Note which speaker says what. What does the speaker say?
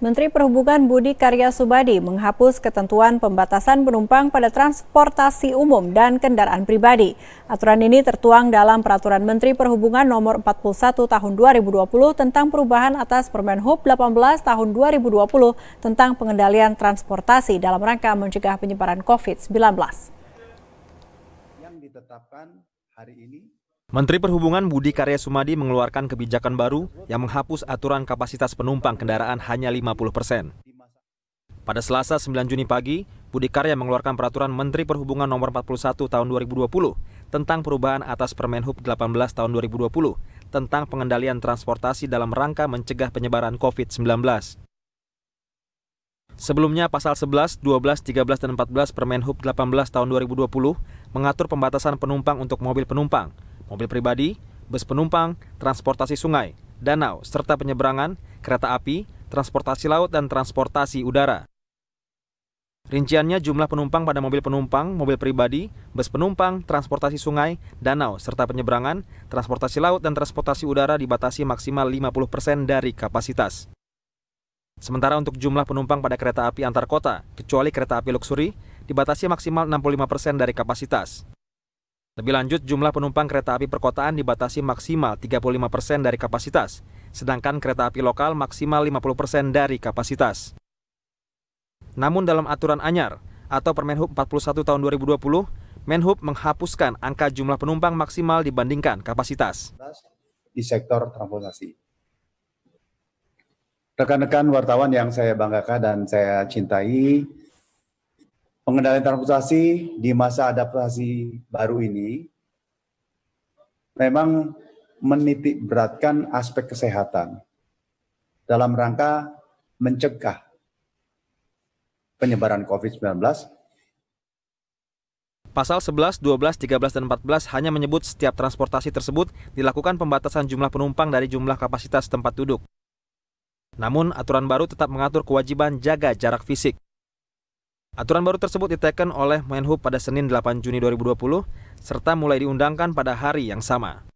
Speaker 1: Menteri Perhubungan Budi Karya Subadi menghapus ketentuan pembatasan penumpang pada transportasi umum dan kendaraan pribadi. Aturan ini tertuang dalam Peraturan Menteri Perhubungan Nomor 41 Tahun 2020 tentang perubahan atas Permen Hub 18 Tahun 2020 tentang pengendalian transportasi dalam rangka mencegah penyebaran COVID-19. Yang
Speaker 2: ditetapkan hari ini Menteri Perhubungan Budi Karya Sumadi mengeluarkan kebijakan baru yang menghapus aturan kapasitas penumpang kendaraan hanya 50 persen. Pada Selasa 9 Juni pagi, Budi Karya mengeluarkan peraturan Menteri Perhubungan Nomor 41 Tahun 2020 tentang perubahan atas Permenhub 18 Tahun 2020 tentang pengendalian transportasi dalam rangka mencegah penyebaran COVID-19. Sebelumnya pasal 11, 12, 13, dan 14 Permenhub 18 tahun 2020 mengatur pembatasan penumpang untuk mobil penumpang, mobil pribadi, bus penumpang, transportasi sungai, danau, serta penyeberangan, kereta api, transportasi laut, dan transportasi udara. Rinciannya jumlah penumpang pada mobil penumpang, mobil pribadi, bus penumpang, transportasi sungai, danau, serta penyeberangan, transportasi laut, dan transportasi udara dibatasi maksimal 50% dari kapasitas. Sementara untuk jumlah penumpang pada kereta api antar kota, kecuali kereta api luksuri, dibatasi maksimal 65% dari kapasitas. Lebih lanjut, jumlah penumpang kereta api perkotaan dibatasi maksimal 35% persen dari kapasitas, sedangkan kereta api lokal maksimal 50% persen dari kapasitas. Namun dalam aturan anyar atau Permenhub 41 tahun 2020, Menhub menghapuskan angka jumlah penumpang maksimal dibandingkan kapasitas.
Speaker 3: Di sektor transportasi. Rekan-rekan wartawan yang saya banggakan dan saya cintai, pengendalian transportasi di masa adaptasi baru ini memang menitik beratkan aspek kesehatan dalam rangka mencegah penyebaran COVID-19.
Speaker 2: Pasal 11, 12, 13, dan 14 hanya menyebut setiap transportasi tersebut dilakukan pembatasan jumlah penumpang dari jumlah kapasitas tempat duduk. Namun, aturan baru tetap mengatur kewajiban jaga jarak fisik. Aturan baru tersebut diteken oleh Menhub pada Senin 8 Juni 2020 serta mulai diundangkan pada hari yang sama.